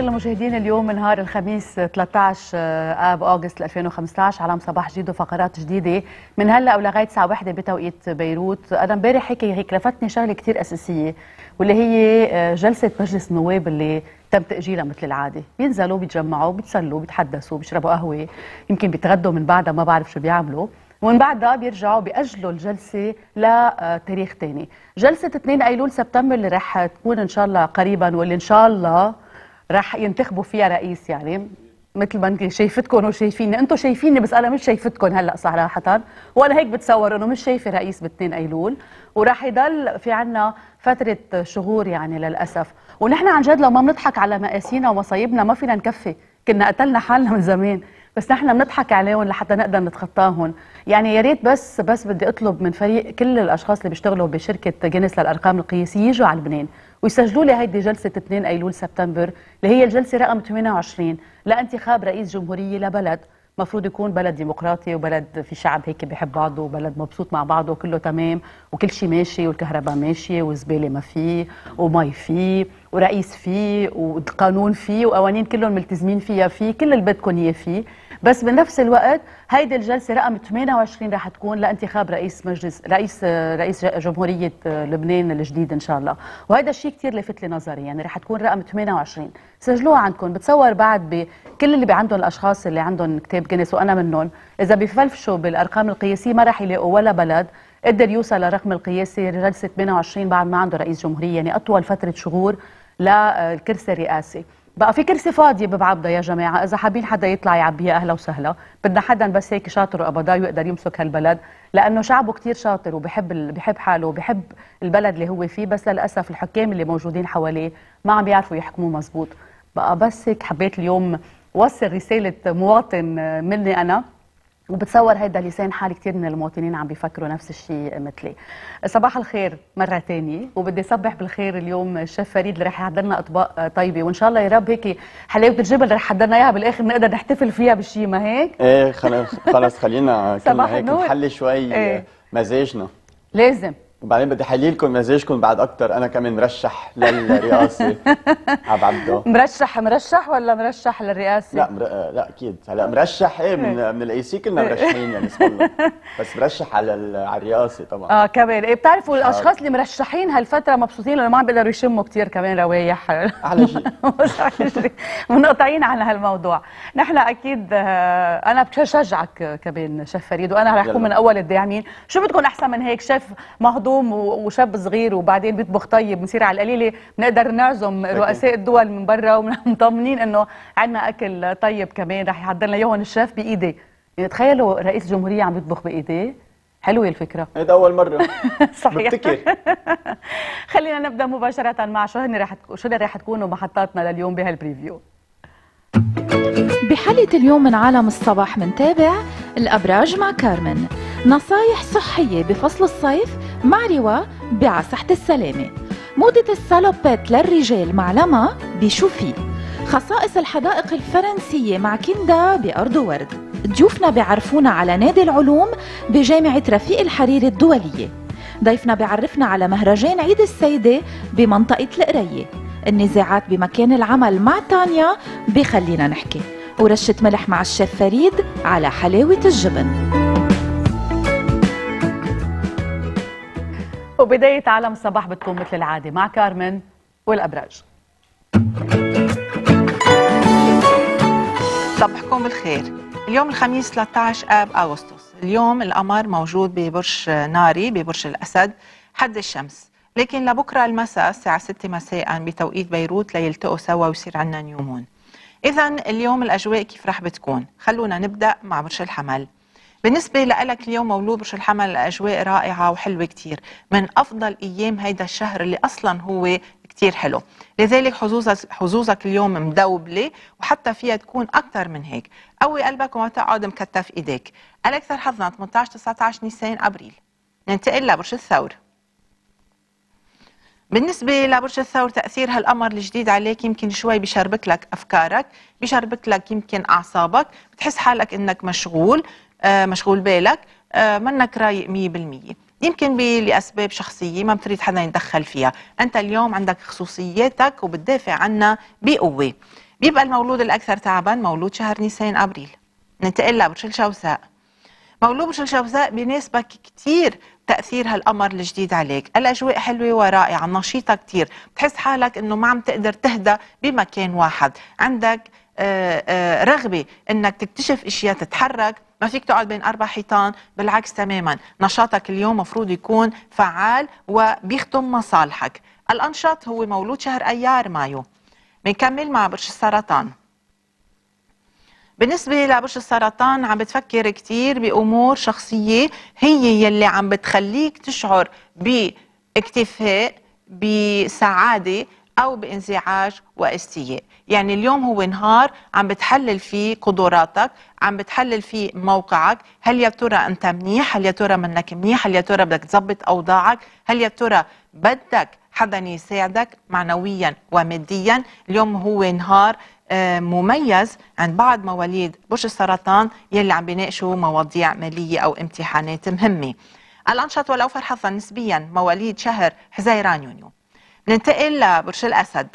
كل مشاهدينا اليوم نهار الخميس 13 آه، اب اوغست 2015 على صباح جديد وفقرات جديده من هلا ولغايه الساعه 1 بتوقيت بيروت انا امبارح هيك هيك لفتني شغله كثير اساسيه واللي هي آه، جلسه مجلس النواب اللي تم تاجيلها مثل العاده بينزلوا بيتجمعوا بيتسلوا بيتحدثوا بيشربوا قهوه يمكن بيتغدوا من بعدها ما بعرف شو بيعملوا ومن بعدها بيرجعوا بيأجلوا الجلسة لتاريخ آه، تاني جلسة 2 أيلول سبتمبر اللي رح تكون إن شاء الله قريبا واللي إن شاء الله رح ينتخبوا فيها رئيس يعني مثل ما انت شايفتكم وشايفيني انتم شايفيني بس انا مش شايفتكم هلا صراحه وانا هيك بتصور انه مش شايفه رئيس ب 2 ايلول وراح يضل في عنا فتره شهور يعني للاسف ونحن عن جد لو ما بنضحك على مقاسينا ومصايبنا ما فينا نكفي كنا قتلنا حالنا من زمان بس نحن بنضحك عليهم لحتى نقدر نتخطاهم يعني يا ريت بس بس بدي اطلب من فريق كل الاشخاص اللي بيشتغلوا بشركه جينيس للارقام القياسيه يجوا على لبنان ويسجلوا لي هيدي جلسه 2 ايلول سبتمبر اللي هي الجلسه رقم 28 لانتخاب رئيس جمهوريه لبلد مفروض يكون بلد ديمقراطي وبلد في شعب هيك بحب بعضه وبلد مبسوط مع بعضه وكله تمام وكل شيء ماشي والكهرباء ماشيه وزباله ما فيه ومي فيه ورئيس فيه وقانون فيه وقوانين كلهم ملتزمين فيها فيه كل اللي بدكم اياه فيه بس بنفس الوقت هيدي الجلسه رقم 28 رح تكون لانتخاب رئيس مجلس رئيس رئيس جمهوريه لبنان الجديد ان شاء الله وهذا الشيء كثير لفت لي نظري يعني رح تكون رقم 28 سجلوها عندكم بتصور بعد بكل اللي عندهم الاشخاص اللي عندهم كتاب جنس وانا منهم اذا بفلفشوا بالارقام القياسيه ما رح يلاقوا ولا بلد قدر يوصل لرقم القياسي لجلسه 28 بعد ما عنده رئيس جمهوريه يعني اطول فتره شغور للكرسي الرئاسي بقى في كرسي فاضي ببعضها يا جماعه اذا حابين حدا يطلع يعبيها اهلا وسهلا بدنا حدا بس هيك شاطر وابدا يقدر يمسك هالبلد لانه شعبه كثير شاطر وبحب ال... بحب حاله وبحب البلد اللي هو فيه بس للاسف الحكام اللي موجودين حواليه ما عم بيعرفوا يحكموه مزبوط بقى بس هيك حبيت اليوم وصل رساله مواطن مني انا وبتصور هيدا لسان حال كثير من المواطنين عم بيفكروا نفس الشيء مثلي صباح الخير مره ثانيه وبدي صبح بالخير اليوم الشيف فريد اللي رح يحضر لنا اطباق طيبه وان شاء الله يا رب هيك حلاوه الجبل اللي رح يحضر لنا اياها بالاخر نقدر نحتفل فيها بالشيء ما هيك ايه خلص خلينا كلنا هيك نحلي شوي ايه. مزاجنا لازم وبعدين بدي حليلكم مزاجكم بعد اكثر انا كمان مرشح للرئاسه عبد عبده مرشح مرشح ولا مرشح للرئاسه؟ لا مر... لا اكيد هلا مرشح ايه من إيه. من الاي سي كلنا مرشحين يعني اسم الله بس مرشح على ال... على الرئاسه طبعا اه كمان ايه بتعرفوا الاشخاص اللي مرشحين هالفتره مبسوطين لانه ما عم بيقدروا يشموا كثير كمان روايح احلى شيء منقطعين عن هالموضوع نحن اكيد آه، انا بشجعك كمان شيف فريد وانا رح اكون من اول الداعمين شو بدكم احسن من هيك شيف مهضوم هدوم وشاب صغير وبعدين بيطبخ طيب بنصير على القليله بنقدر نعزم رؤساء الدول من برا ومطمنين انه عندنا اكل طيب كمان رح يحضر لنا اياهم الشيف بايدي يعني تخيلوا رئيس الجمهوريه عم يطبخ بايديه حلوه الفكره هيدا اول مره صحيح خلينا نبدا مباشره مع شو هن رح شو رح تكونوا محطاتنا لليوم بهالبريفيو بحلقة اليوم من عالم الصباح منتابع الأبراج مع كارمن نصايح صحية بفصل الصيف مع روا بعصحة السلامة موضة السالوبات للرجال مع لما بشوفي خصائص الحدائق الفرنسية مع كندا بأرض ورد ضيوفنا بيعرفونا على نادي العلوم بجامعة رفيق الحريري الدولية ضيفنا بيعرفنا على مهرجان عيد السيدة بمنطقة القرية النزاعات بمكان العمل مع تانيا بخلينا نحكي ورشة ملح مع الشيف فريد على حلاوة الجبن وبداية عالم الصباح بتكون مثل العادة مع كارمن والأبراج صباحكم بالخير اليوم الخميس 13 آب أغسطس اليوم القمر موجود ببرج ناري ببرج الأسد حد الشمس لكن لبكرة المساء الساعة 6 مساء بتوقيت بيروت ليلتقوا سوا ويصير عندنا نيومون إذا اليوم الأجواء كيف رح بتكون خلونا نبدأ مع برج الحمل بالنسبة لك اليوم مولود برج الحمل أجواء رائعة وحلوة كتير من أفضل أيام هيدا الشهر اللي أصلا هو كتير حلو لذلك حظوظك حظوظك اليوم مدوبله وحتى فيها تكون اكثر من هيك قوي قلبك وما تقعد مكتف ايديك الاكثر حظنا 18 19 نيسان ابريل ننتقل لبرج الثور بالنسبة لبرج الثور تأثير هالقمر الجديد عليك يمكن شوي بشربك لك أفكارك بشربك لك يمكن أعصابك بتحس حالك إنك مشغول آه، مشغول بالك آه، منك رايق 100% يمكن لاسباب شخصيه ما بتريد حدا يتدخل فيها انت اليوم عندك خصوصياتك وبتدافع عنها بقوه بيبقى المولود الاكثر تعبا مولود شهر نيسان ابريل ننتقل لبرج شوساء مولود برج الجوزاء بيناسبك كثير تاثير هالقمر الجديد عليك، الاجواء حلوه ورائعه، نشيطه كثير، بتحس حالك انه ما عم تقدر تهدى بمكان واحد، عندك آه، رغبه انك تكتشف اشياء تتحرك، ما فيك تقعد بين أربع حيطان بالعكس تماما نشاطك اليوم مفروض يكون فعال وبيخدم مصالحك الأنشاط هو مولود شهر أيار مايو بنكمل مع برج السرطان بالنسبة لبرج السرطان عم بتفكر كتير بأمور شخصية هي يلي عم بتخليك تشعر باكتفاء بسعادة أو بانزعاج واستياء يعني اليوم هو نهار عم بتحلل فيه قدراتك عم بتحلل فيه موقعك هل يا ترى أنت منيح هل يا ترى منك منيح هل يا ترى بدك تظبط أوضاعك هل يا ترى بدك حدا يساعدك معنويا وماديا اليوم هو نهار آه، مميز عند بعض مواليد برج السرطان يلي عم بيناقشوا مواضيع ماليه او امتحانات مهمه الانشط والاوفر حظا نسبيا مواليد شهر حزيران يونيو ننتقل لبرج الأسد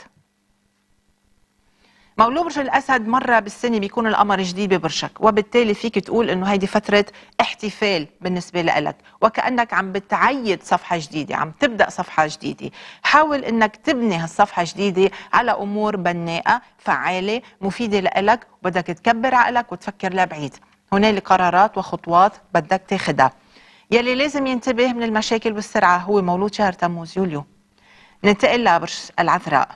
مولود برج الأسد مرة بالسنة بيكون القمر جديد ببرجك وبالتالي فيك تقول إنه هيدي فترة احتفال بالنسبة لك وكأنك عم بتعيد صفحة جديدة عم تبدأ صفحة جديدة حاول إنك تبني هالصفحة جديدة على أمور بناءة فعالة مفيدة لك وبدك تكبر عقلك وتفكر لبعيد هنالك قرارات وخطوات بدك تاخدها يلي لازم ينتبه من المشاكل والسرعة هو مولود شهر تموز يوليو ننتقل لبرج العذراء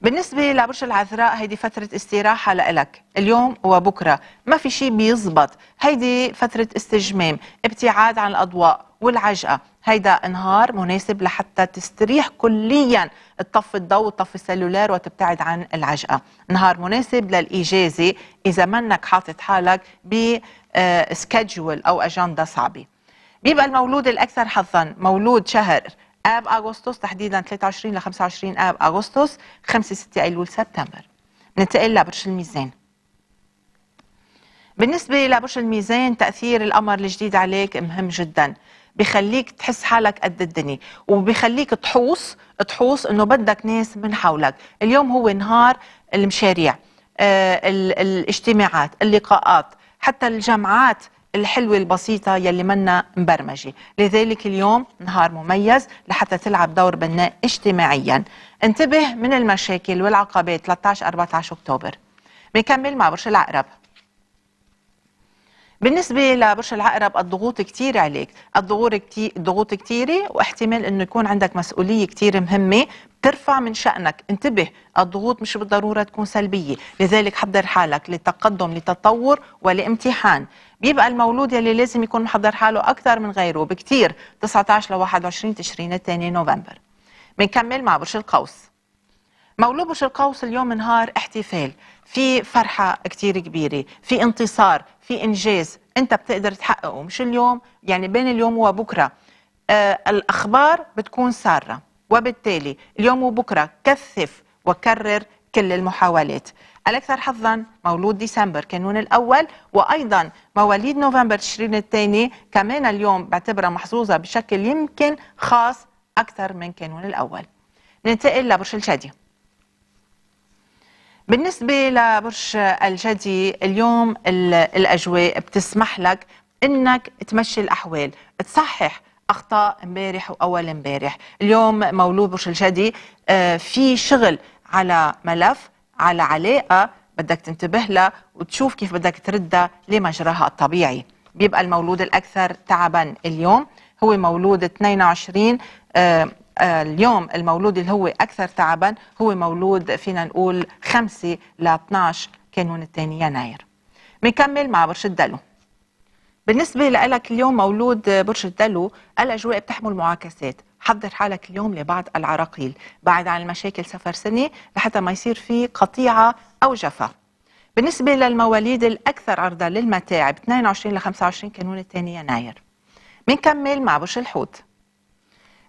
بالنسبة لبرج العذراء هيدي فترة استراحة لإلك اليوم وبكرة ما في شيء بيزبط هيدي فترة استجمام ابتعاد عن الأضواء والعجقة هيدا نهار مناسب لحتى تستريح كليا تطفي الضوء تطفي السلولار وتبتعد عن العجقة نهار مناسب للإجازة إذا منك حاطط حالك بسكجول آه، أو أجندة صعبة بيبقى المولود الأكثر حظا مولود شهر اب اغسطس تحديدا 23 ل 25 اب اغسطس 5 6 ايلول سبتمبر ننتقل لبرج الميزان بالنسبه لبرج الميزان تاثير القمر الجديد عليك مهم جدا بخليك تحس حالك قد الدنيا وبخليك تحوص تحوص انه بدك ناس من حولك اليوم هو نهار المشاريع آه الاجتماعات اللقاءات حتى الجامعات الحلوة البسيطة يلي منا مبرمجة لذلك اليوم نهار مميز لحتى تلعب دور بناء اجتماعيا انتبه من المشاكل والعقبات 13-14 أكتوبر بنكمل مع برج العقرب بالنسبه لبرج العقرب الضغوط كثير عليك الضغوط كثير ضغوط كثيره واحتمال انه يكون عندك مسؤوليه كثير مهمه بترفع من شأنك انتبه الضغوط مش بالضرورة تكون سلبية لذلك حضر حالك للتقدم لتطور ولامتحان بيبقى المولود يلي لازم يكون محضر حاله أكثر من غيره بكتير 19 ل 21 تشرين الثاني نوفمبر بنكمل مع برج القوس مولود برج القوس اليوم نهار احتفال في فرحة كتير كبيرة في انتصار في إنجاز أنت بتقدر تحققه مش اليوم يعني بين اليوم وبكرة آه الأخبار بتكون سارة وبالتالي اليوم وبكرة كثف وكرر كل المحاولات الأكثر حظا مولود ديسمبر كانون الأول وأيضا مواليد نوفمبر تشرين الثاني كمان اليوم بعتبرها محظوظة بشكل يمكن خاص أكثر من كانون الأول ننتقل لبرج الجدي بالنسبة لبرج الجدي اليوم الأجواء بتسمح لك انك تمشي الاحوال تصحح اخطاء امبارح واول امبارح اليوم مولود برج الجدي آه، في شغل على ملف على علاقه بدك تنتبه لها وتشوف كيف بدك تردها لمجراها الطبيعي بيبقى المولود الاكثر تعبا اليوم هو مولود 22 آه، اليوم المولود اللي هو أكثر تعبا هو مولود فينا نقول 5 ل 12 كانون الثاني يناير بنكمل مع برج الدلو بالنسبة لك اليوم مولود برج الدلو الأجواء بتحمل معاكسات حضر حالك اليوم لبعض العراقيل بعد عن المشاكل سفر سنة لحتى ما يصير في قطيعة أو جفا بالنسبة للمواليد الأكثر عرضة للمتاعب 22 ل 25 كانون الثاني يناير بنكمل مع برج الحوت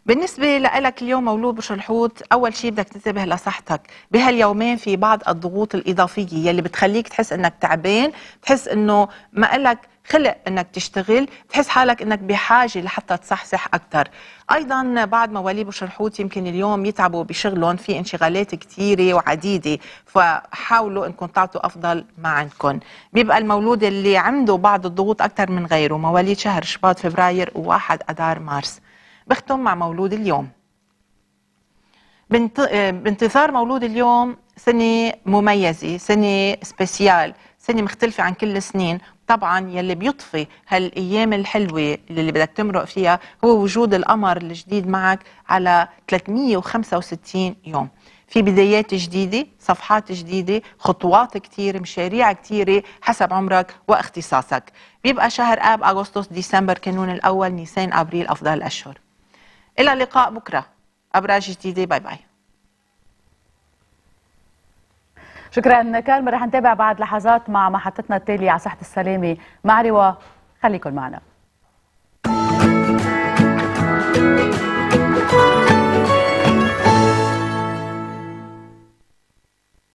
بالنسبة لك اليوم مولود الحوت أول شيء بدك تنتبه لصحتك بهاليومين في بعض الضغوط الإضافية يلي بتخليك تحس أنك تعبان تحس أنه ما لك خلق انك تشتغل بتحس حالك انك بحاجه لحتى تصحصح اكثر ايضا بعد مواليد الحوت يمكن اليوم يتعبوا بشغلهم في انشغالات كثيره وعديده فحاولوا انكم تعطوا افضل ما عندكم بيبقى المولود اللي عنده بعض الضغوط اكثر من غيره مواليد شهر شباط فبراير وواحد اذار مارس بختم مع مولود اليوم آه، بانتظار مولود اليوم سنة مميزة سنة سبيسيال سنة مختلفة عن كل السنين طبعا يلي بيطفي هالايام الحلوه اللي بدك تمرق فيها هو وجود القمر الجديد معك على 365 يوم في بدايات جديده صفحات جديده خطوات كثيره مشاريع كثيره حسب عمرك واختصاصك بيبقى شهر اب اغسطس ديسمبر كانون الاول نيسان ابريل افضل الاشهر إلى اللقاء بكرة أبراج جديدة باي باي شكرا كارم رح نتابع بعد لحظات مع محطتنا التالية على صحة السلامة مع روا خليكم معنا